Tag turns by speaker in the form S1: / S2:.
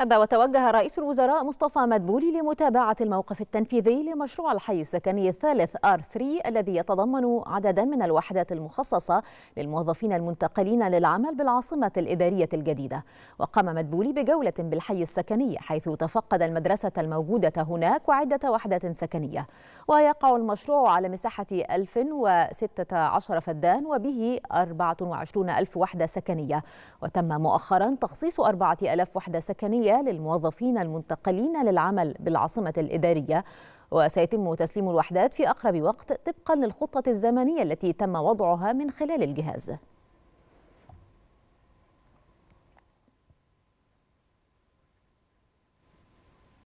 S1: أما وتوجه رئيس الوزراء مصطفى مدبولي لمتابعة الموقف التنفيذي لمشروع الحي السكني الثالث R3 الذي يتضمن عددا من الوحدات المخصصة للموظفين المنتقلين للعمل بالعاصمة الإدارية الجديدة وقام مدبولي بجولة بالحي السكني حيث تفقد المدرسة الموجودة هناك وعدة وحدات سكنية ويقع المشروع على مساحة 1016 فدان وبه 24000 وحدة سكنية وتم مؤخرا تخصيص 4000 وحدة سكنية الإدارية للموظفين المنتقلين للعمل بالعاصمة الإدارية وسيتم تسليم الوحدات في أقرب وقت طبقا للخطة الزمنية التي تم وضعها من خلال الجهاز